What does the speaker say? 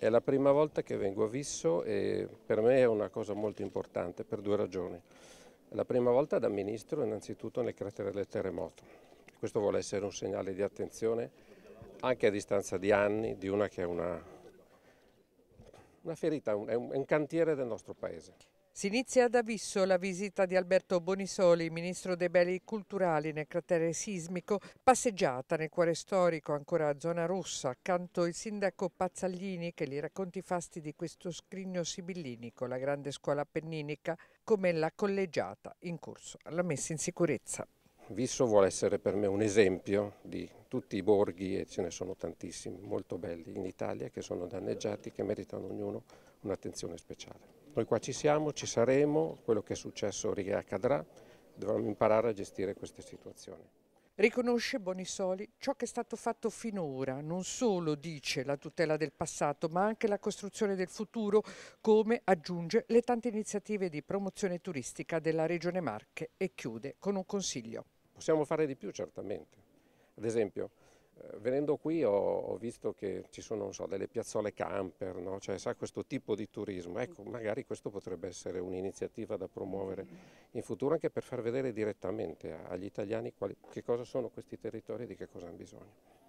È la prima volta che vengo a Visso e per me è una cosa molto importante per due ragioni. La prima volta da ministro innanzitutto nel cratere del terremoto. Questo vuole essere un segnale di attenzione anche a distanza di anni di una che è una, una ferita, un, è un cantiere del nostro paese. Si inizia ad Avisso la visita di Alberto Bonisoli, ministro dei beni culturali nel cratere sismico, passeggiata nel cuore storico, ancora a zona rossa, accanto il sindaco Pazzaglini che gli racconti i fasti di questo scrigno sibillinico, la grande scuola appenninica, come la collegiata in corso alla messa in sicurezza. Visso vuole essere per me un esempio di tutti i borghi, e ce ne sono tantissimi, molto belli in Italia, che sono danneggiati, che meritano ognuno un'attenzione speciale. Noi qua ci siamo, ci saremo, quello che è successo riaccadrà, dovremo imparare a gestire queste situazioni. Riconosce Bonisoli ciò che è stato fatto finora, non solo dice la tutela del passato, ma anche la costruzione del futuro, come aggiunge le tante iniziative di promozione turistica della Regione Marche e chiude con un consiglio. Possiamo fare di più certamente. Ad esempio, eh, venendo qui ho, ho, visto che ci sono so, delle piazzole camper, no? cioè, sa, questo tipo di turismo. Ecco, magari questo potrebbe essere un'iniziativa da promuovere in futuro anche per far vedere direttamente agli italiani quali, che cosa sono questi territori e di che cosa hanno bisogno.